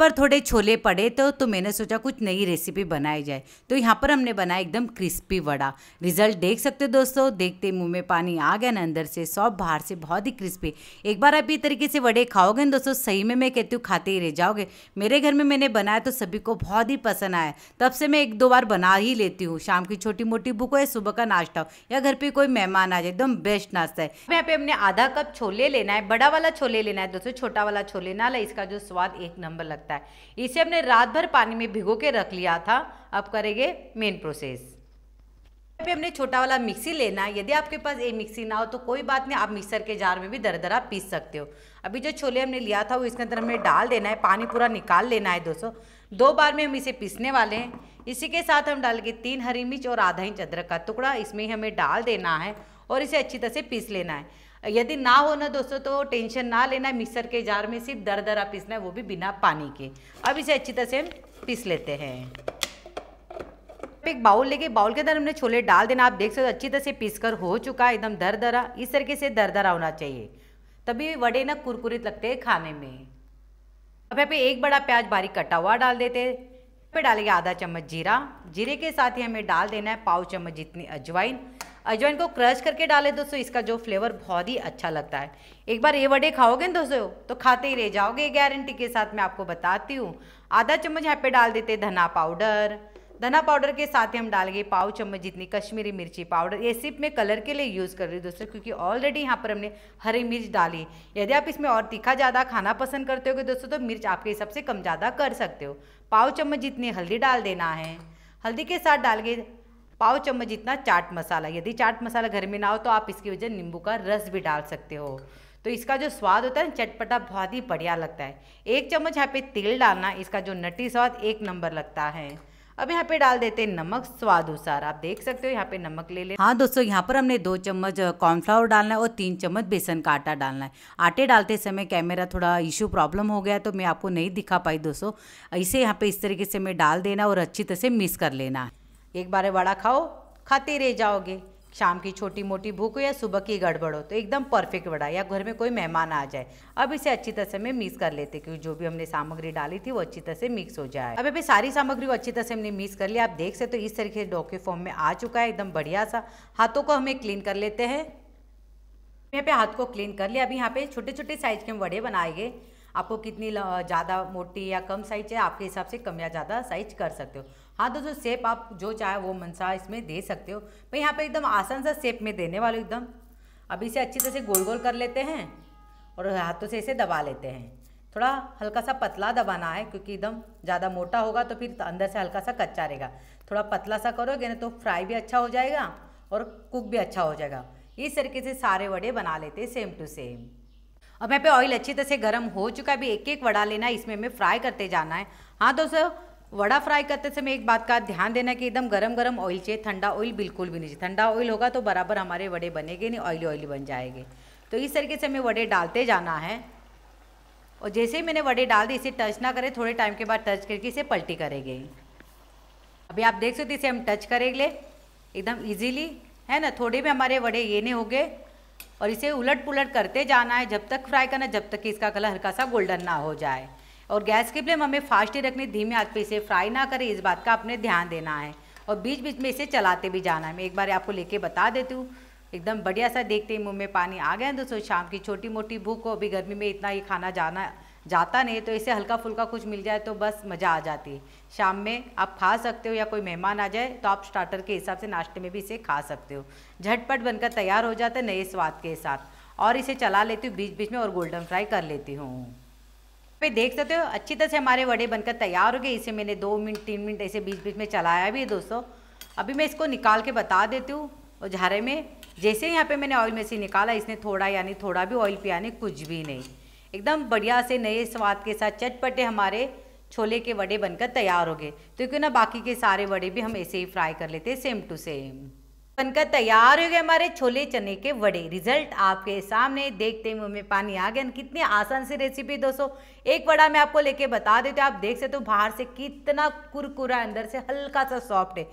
पर थोड़े छोले पड़े तो तो मैंने सोचा कुछ नई रेसिपी बनाई जाए तो यहाँ पर हमने बनाया एकदम क्रिस्पी वड़ा रिजल्ट देख सकते हो दोस्तों देखते मुँह में पानी आ गया ना अंदर से सॉफ्ट बाहर से बहुत ही क्रिस्पी एक बार आप ये तरीके से वड़े खाओगे ना दोस्तों सही में मैं कहती हूँ खाते ही रह जाओगे मेरे घर में मैंने बनाया तो सभी को बहुत ही पसंद आया तब से मैं एक दो बार बना ही लेती हूँ शाम की छोटी मोटी भूखो हो या सुबह का नाश्ता हो या घर पर कोई मेहमान आ जाए एकदम बेस्ट नाश्ता है यहाँ पे हमने आधा कप छोले लेना है बड़ा वाला छोले लेना है दोस्तों छोटा वाला छोले ना इसका जो स्वाद एक नंबर लगता है सकता है इसे हमने रात भर पानी में भिगो के रख लिया था अब करेंगे मेन प्रोसेस पे हमने छोटा वाला मिक्सी लेना है यदि आपके पास ये मिक्सी ना हो तो कोई बात नहीं आप मिक्सर के जार में भी दरदरा पीस सकते हो अभी जो छोले हमने लिया था वो इसके अंदर हमें डाल देना है पानी पूरा निकाल लेना है दोस्तों दो बार में हम इसे पीसने वाले हैं इसी के साथ हम डालेंगे तीन हरी मिर्च और आधा इंच अदरक का टुकड़ा इसमें हमें डाल देना है और इसे अच्छी तरह से पीस लेना है यदि ना हो ना दोस्तों तो टेंशन ना लेना है मिक्सर के जार में सिर्फ दर दरा पीसना है वो भी बिना पानी के अब इसे अच्छी तरह से हम पीस लेते हैं एक बाउल लेके बाउल के अंदर हमने छोले डाल देना आप देख सकते हो अच्छी तरह से पीस कर हो चुका है एकदम दर दरा इस तरीके से दर दरा होना चाहिए तभी वड़े ना कुरकुरित लगते हैं खाने में अब यहाँ पे एक बड़ा प्याज बारीक कटा हुआ डाल देते हैं पे डालेंगे आधा चम्मच जीरा जीरे के साथ ही हमें डाल देना है पाव चम्मच जितनी अजवाइन अजवाइन को क्रश करके डाले दोस्तों इसका जो फ्लेवर बहुत ही अच्छा लगता है एक बार ये वडे खाओगे ना दोस्तों तो खाते ही रह जाओगे गारंटी के साथ मैं आपको बताती हूँ आधा चम्मच यहाँ पे डाल देते धना पाउडर धना पाउडर के साथ ही हम गए पाव चम्मच जितनी कश्मीरी मिर्ची पाउडर ये सिर्फ मैं कलर के लिए यूज़ कर रही हूँ दोस्तों क्योंकि ऑलरेडी यहाँ पर हमने हरी मिर्च डाली यदि आप इसमें और तीखा ज़्यादा खाना पसंद करते हो दोस्तों तो मिर्च आपके हिसाब से कम ज़्यादा कर सकते हो पाव चम्मच जितनी हल्दी डाल देना है हल्दी के साथ डाल गए पाव चम्मच इतना चाट मसाला यदि चाट मसाला घर में ना हो तो आप इसकी वजह नींबू का रस भी डाल सकते हो तो इसका जो स्वाद होता है ना चटपटा बहुत ही बढ़िया लगता है एक चम्मच यहाँ पे तेल डालना इसका जो नटी स्वाद एक नंबर लगता है अब यहाँ पे डाल देते हैं नमक स्वाद अनुसार आप देख सकते हो यहाँ पे नमक ले ले हाँ दोस्तों यहाँ पर हमने दो चम्मच कॉर्नफ्लावर डालना है और तीन चम्मच बेसन का आटा डालना है आटे डालते समय कैमरा थोड़ा इशू प्रॉब्लम हो गया तो मैं आपको नहीं दिखा पाई दोस्तों इसे यहाँ पे इस तरीके से मैं डाल देना और अच्छी तरह से मिक्स कर लेना है एक बार वड़ा खाओ खाते रह जाओगे शाम की छोटी मोटी भूख हो या सुबह की गड़बड़ हो तो एकदम परफेक्ट वड़ा या घर में कोई मेहमान आ जाए अब इसे अच्छी तरह से हमें मिक्स कर लेते क्योंकि जो भी हमने सामग्री डाली थी वो अच्छी तरह से मिक्स हो जाए अब अभी सारी सामग्री को अच्छी तरह से हमने मिक्स कर लिया आप देख सकते तो इस तरीके से डोके फॉर्म में आ चुका है एकदम बढ़िया सा हाथों को हमें क्लीन कर लेते हैं यहाँ पे हाथ को क्लीन कर लिया अभी यहाँ पे छोटे छोटे साइज के हम वड़े बनाए गए आपको कितनी ज़्यादा मोटी या कम साइज चाहिए आपके हिसाब से कम या ज़्यादा साइज कर सकते हो हाँ दोस्तों सेप आप जो चाहे वो मनसा इसमें दे सकते हो मैं यहाँ पर एकदम आसान सा सेप में देने वाला एकदम अब इसे अच्छी तरह से गोल गोल कर लेते हैं और हाथों से इसे दबा लेते हैं थोड़ा हल्का सा पतला दबाना है क्योंकि एकदम ज़्यादा मोटा होगा तो फिर अंदर से हल्का सा कच्चा रहेगा थोड़ा पतला सा करोगे ना तो फ्राई भी अच्छा हो जाएगा और कुक भी अच्छा हो जाएगा इस तरीके से सारे वड़े बना लेते हैं सेम टू सेम अब यहाँ पे ऑयल अच्छी तरह से गर्म हो चुका है अभी एक एक वड़ा लेना है इसमें हमें फ्राई करते जाना है हाँ दोस्तों वड़ा फ्राई करते समय एक बात का ध्यान देना कि एकदम गरम गरम ऑयल चाहिए ठंडा ऑयल बिल्कुल भी नहीं चाहिए ठंडा ऑयल होगा तो बराबर हमारे वड़े बनेंगे नहीं ऑयली ऑयली बन जाएंगे तो इस तरीके से हमें वड़े डालते जाना है और जैसे ही मैंने वड़े डाल दिए इसे टच ना करें थोड़े टाइम के बाद टच करके इसे पलटी करेंगे अभी आप देख सकते इसे हम टच करेंगे एकदम ईजीली है ना थोड़े भी हमारे वड़े ये नहीं हो गए और इसे उलट पुलट करते जाना है जब तक फ्राई करना जब तक कि इसका कलर हल्का सा गोल्डन ना हो जाए और गैस की फ्लेम हमें फास्ट ही रखनी धीमे हाथ पे इसे फ्राई ना करें इस बात का आपने ध्यान देना है और बीच बीच में इसे चलाते भी जाना है मैं एक बार आपको लेके बता देती हूँ एकदम बढ़िया सा देखते ही मुँह में पानी आ गया दोस्तों शाम की छोटी मोटी भूख हो अभी गर्मी में इतना ही खाना जाना जाता नहीं तो इसे हल्का फुल्का कुछ मिल जाए तो बस मज़ा आ जाती है शाम में आप खा सकते हो या कोई मेहमान आ जाए तो आप स्टार्टर के हिसाब से नाश्ते में भी इसे खा सकते हो झटपट बनकर तैयार हो जाता है नए स्वाद के साथ और इसे चला लेती हूँ बीच बीच में और गोल्डन फ्राई कर लेती हूँ पे देख सकते हो अच्छी तरह से हमारे वड़े बनकर तैयार हो गए इसे मैंने दो मिनट तीन मिनट ऐसे बीच बीच में चलाया भी है दोस्तों अभी मैं इसको निकाल के बता देती हूँ और झारे में जैसे यहाँ पे मैंने ऑयल में से निकाला इसने थोड़ा यानी थोड़ा भी ऑयल पिया नहीं कुछ भी नहीं एकदम बढ़िया से नए स्वाद के साथ चटपटे हमारे छोले के वड़े बनकर तैयार हो गए तो क्यों ना बाकी के सारे वड़े भी हम ऐसे ही फ्राई कर लेते सेम टू सेम बनकर तैयार हो गए हमारे छोले चने के वड़े रिजल्ट आपके सामने देखते मुँह में पानी आ गया कितनी आसान सी रेसिपी दोस्तों एक वड़ा मैं आपको लेके बता देती हूँ आप देख सकते हो तो बाहर से कितना कुरकुरा अंदर से हल्का सा सॉफ्ट है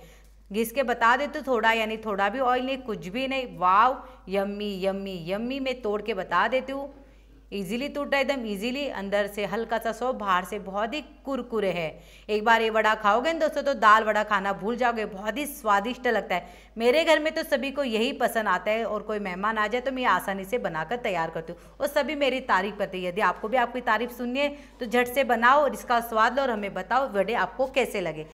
घिस के बता दे तो थोड़ा यानी थोड़ा भी ऑयल नहीं कुछ भी नहीं वाव यम्मी यम्मी यम्मी मैं तोड़ के बता देती हूँ इजीली टूट रहा है एकदम इजीली अंदर से हल्का सा सो बाहर से बहुत ही कुरकुरे है एक बार ये वड़ा खाओगे ना दोस्तों तो दाल वड़ा खाना भूल जाओगे बहुत ही स्वादिष्ट लगता है मेरे घर में तो सभी को यही पसंद आता है और कोई मेहमान आ जाए तो मैं आसानी से बनाकर तैयार करती हूँ और सभी मेरी तारीफ करते यदि आपको भी आपकी तारीफ सुननी है तो झट से बनाओ और इसका स्वाद लो और हमें बताओ वड़े आपको कैसे लगे